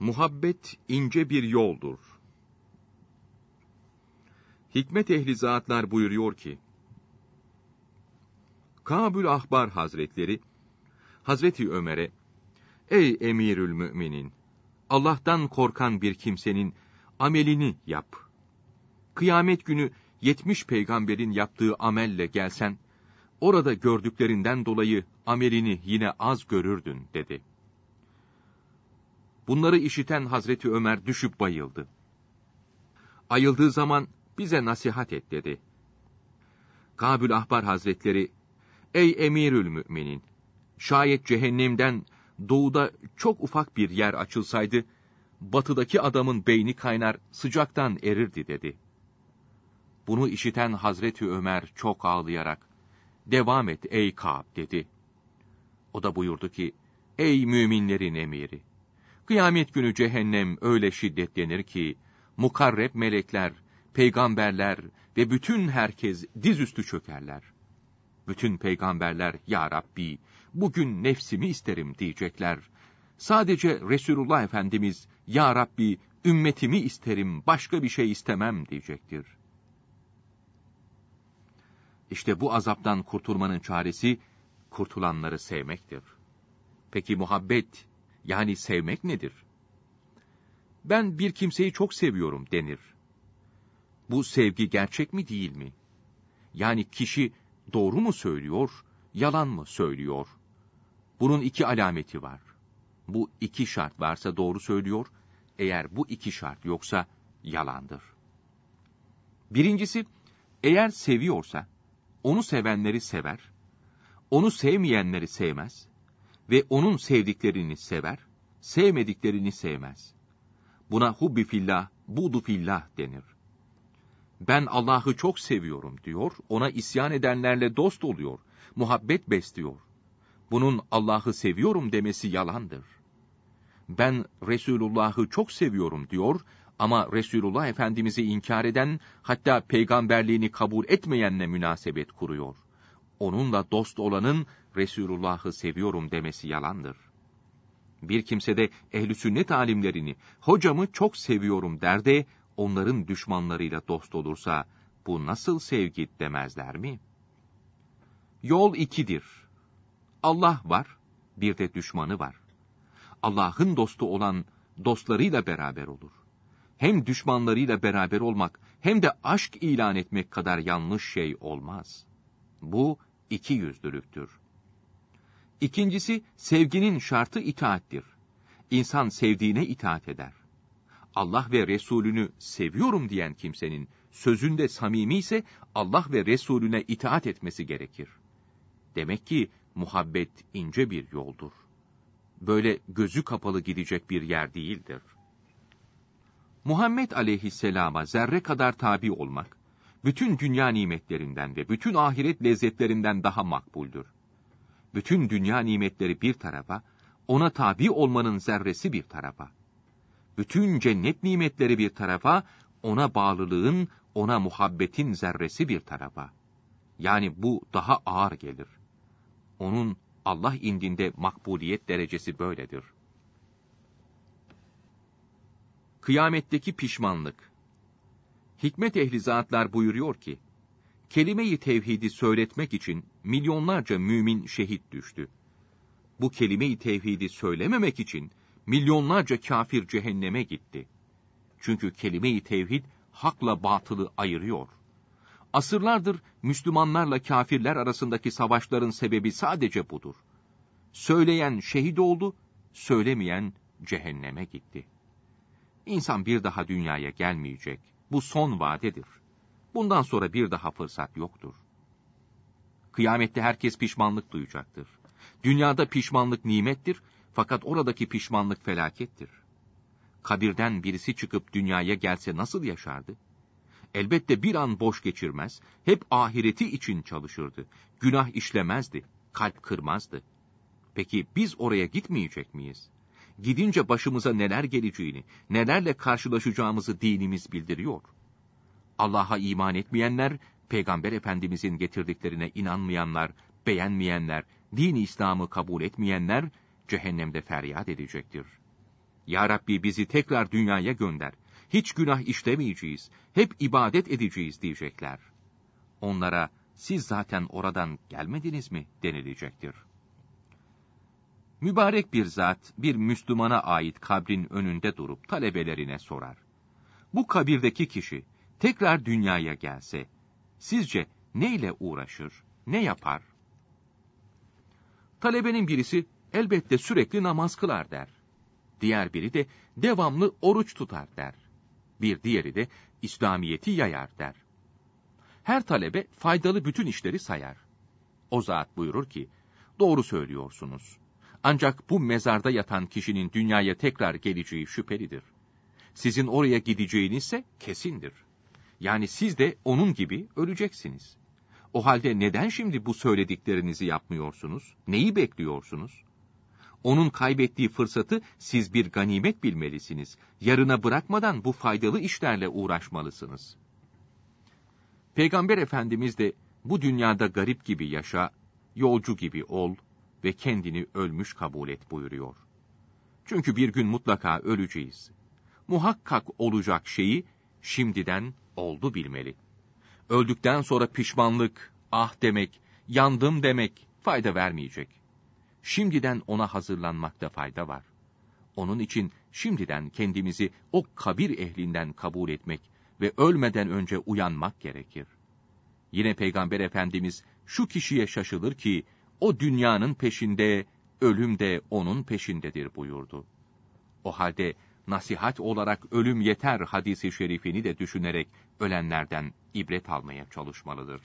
Muhabbet ince bir yoldur. Hikmet ehli zatlar buyuruyor ki, Kabül Ahbar Hazretleri, Hazreti Ömer'e, Ey emirül müminin! Allah'tan korkan bir kimsenin amelini yap. Kıyamet günü yetmiş peygamberin yaptığı amelle gelsen, orada gördüklerinden dolayı amelini yine az görürdün, dedi.'' Bunları işiten Hazreti Ömer düşüp bayıldı. Ayıldığı zaman bize nasihat et dedi. Kabül Ahbar Hazretleri, Ey emirül müminin! Şayet cehennemden doğuda çok ufak bir yer açılsaydı, batıdaki adamın beyni kaynar, sıcaktan erirdi dedi. Bunu işiten Hazreti Ömer çok ağlayarak, Devam et ey Kaab dedi. O da buyurdu ki, Ey müminlerin emiri! Kıyamet günü cehennem öyle şiddetlenir ki, mukarreb melekler, peygamberler ve bütün herkes dizüstü çökerler. Bütün peygamberler, Ya Rabbi, bugün nefsimi isterim diyecekler. Sadece Resulullah Efendimiz, Ya Rabbi, ümmetimi isterim, başka bir şey istemem diyecektir. İşte bu azaptan kurtulmanın çaresi, kurtulanları sevmektir. Peki muhabbet, yani sevmek nedir? Ben bir kimseyi çok seviyorum denir. Bu sevgi gerçek mi değil mi? Yani kişi doğru mu söylüyor, yalan mı söylüyor? Bunun iki alameti var. Bu iki şart varsa doğru söylüyor, eğer bu iki şart yoksa yalandır. Birincisi, eğer seviyorsa, onu sevenleri sever, onu sevmeyenleri sevmez, ve onun sevdiklerini sever, sevmediklerini sevmez. Buna hubbi fillah, budu fillah denir. Ben Allah'ı çok seviyorum diyor, ona isyan edenlerle dost oluyor, muhabbet besliyor. Bunun Allah'ı seviyorum demesi yalandır. Ben Resulullah'ı çok seviyorum diyor ama Resulullah Efendimiz'i inkar eden, hatta peygamberliğini kabul etmeyenle münasebet kuruyor onunla dost olanın Resulullah'ı seviyorum demesi yalandır. Bir kimse de ehli sünnet alimlerini, hocamı çok seviyorum der de onların düşmanlarıyla dost olursa bu nasıl sevgi demezler mi? Yol ikidir. Allah var, bir de düşmanı var. Allah'ın dostu olan dostlarıyla beraber olur. Hem düşmanlarıyla beraber olmak hem de aşk ilan etmek kadar yanlış şey olmaz.'' Bu iki yüzlülüktür. İkincisi sevginin şartı itaattir. İnsan sevdiğine itaat eder. Allah ve Resulünü seviyorum diyen kimsenin sözünde samimi ise Allah ve Resulüne itaat etmesi gerekir. Demek ki muhabbet ince bir yoldur. Böyle gözü kapalı gidecek bir yer değildir. Muhammed aleyhisselama zerre kadar tabi olmak, bütün dünya nimetlerinden ve bütün ahiret lezzetlerinden daha makbuldür. Bütün dünya nimetleri bir tarafa, ona tabi olmanın zerresi bir tarafa. Bütün cennet nimetleri bir tarafa, ona bağlılığın, ona muhabbetin zerresi bir tarafa. Yani bu daha ağır gelir. Onun Allah indinde makbuliyet derecesi böyledir. Kıyametteki pişmanlık hikmet ehli zatlar buyuruyor ki, kelime-i tevhidi söyletmek için milyonlarca mümin şehit düştü. Bu kelime-i tevhidi söylememek için milyonlarca kafir cehenneme gitti. Çünkü kelime-i tevhid hakla batılı ayırıyor. Asırlardır Müslümanlarla kafirler arasındaki savaşların sebebi sadece budur. Söyleyen şehit oldu, söylemeyen cehenneme gitti. İnsan bir daha dünyaya gelmeyecek.'' Bu son vadedir. Bundan sonra bir daha fırsat yoktur. Kıyamette herkes pişmanlık duyacaktır. Dünyada pişmanlık nimettir fakat oradaki pişmanlık felakettir. Kabirden birisi çıkıp dünyaya gelse nasıl yaşardı? Elbette bir an boş geçirmez, hep ahireti için çalışırdı. Günah işlemezdi, kalp kırmazdı. Peki biz oraya gitmeyecek miyiz? gidince başımıza neler geleceğini, nelerle karşılaşacağımızı dinimiz bildiriyor. Allah'a iman etmeyenler, Peygamber Efendimizin getirdiklerine inanmayanlar, beğenmeyenler, din İslam'ı kabul etmeyenler, cehennemde feryat edecektir. Ya Rabbi bizi tekrar dünyaya gönder. Hiç günah işlemeyeceğiz. Hep ibadet edeceğiz diyecekler. Onlara siz zaten oradan gelmediniz mi denilecektir.'' Mübarek bir zat bir Müslümana ait kabrin önünde durup talebelerine sorar. Bu kabirdeki kişi tekrar dünyaya gelse sizce ne ile uğraşır, ne yapar? Talebenin birisi elbette sürekli namaz kılar der. Diğer biri de devamlı oruç tutar der. Bir diğeri de İslamiyeti yayar der. Her talebe faydalı bütün işleri sayar. O zat buyurur ki, doğru söylüyorsunuz. Ancak bu mezarda yatan kişinin dünyaya tekrar geleceği şüphelidir. Sizin oraya gideceğiniz ise kesindir. Yani siz de onun gibi öleceksiniz. O halde neden şimdi bu söylediklerinizi yapmıyorsunuz? Neyi bekliyorsunuz? Onun kaybettiği fırsatı siz bir ganimet bilmelisiniz. Yarına bırakmadan bu faydalı işlerle uğraşmalısınız. Peygamber Efendimiz de bu dünyada garip gibi yaşa, yolcu gibi ol, ve kendini ölmüş kabul et buyuruyor. Çünkü bir gün mutlaka öleceğiz. Muhakkak olacak şeyi şimdiden oldu bilmeli. Öldükten sonra pişmanlık, ah demek, yandım demek fayda vermeyecek. Şimdiden ona hazırlanmakta fayda var. Onun için şimdiden kendimizi o kabir ehlinden kabul etmek ve ölmeden önce uyanmak gerekir. Yine Peygamber Efendimiz şu kişiye şaşılır ki o dünyanın peşinde, ölüm de onun peşindedir buyurdu. O halde nasihat olarak ölüm yeter hadisi şerifini de düşünerek ölenlerden ibret almaya çalışmalıdır.